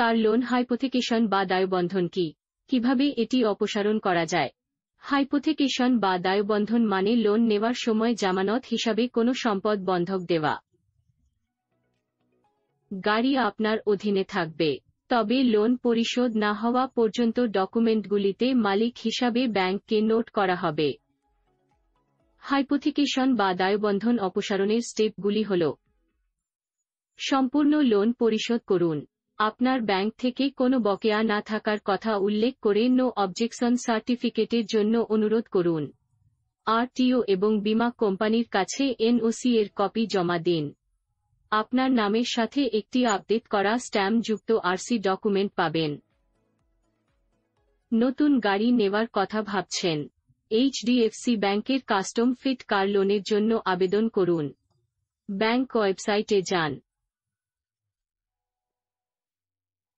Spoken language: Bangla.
কার লোন হাইপোথেকেশন বা দায়বন্ধন কি কিভাবে এটি অপসারণ করা যায় হাইপোথেকেশন বা দায়বন্ধন মানে লোন নেওয়ার সময় জামানত হিসাবে কোনো সম্পদ বন্ধক দেওয়া গাড়ি আপনার অধীনে থাকবে তবে লোন পরিশোধ না হওয়া পর্যন্ত ডকুমেন্টগুলিতে মালিক হিসাবে ব্যাংককে নোট করা হবে হাইপোথিকেশন বা দায়বন্ধন অপসারণের স্টেপগুলি হল সম্পূর্ণ লোন পরিশোধ করুন আপনার ব্যাংক থেকে কোনো বকেয়া না থাকার কথা উল্লেখ করে নো অবজেকশন সার্টিফিকেটের জন্য অনুরোধ করুন আরটিও এবং বিমা কোম্পানির কাছে এনওসি এর কপি জমা দিন আপনার নামের সাথে একটি আপডেট করা স্ট্যাম্প যুক্ত আরসি ডকুমেন্ট পাবেন নতুন গাড়ি নেওয়ার কথা ভাবছেন এইচডিএফসি ব্যাংকের কাস্টম ফিট কার লোনের জন্য আবেদন করুন ব্যাংক ওয়েবসাইটে যান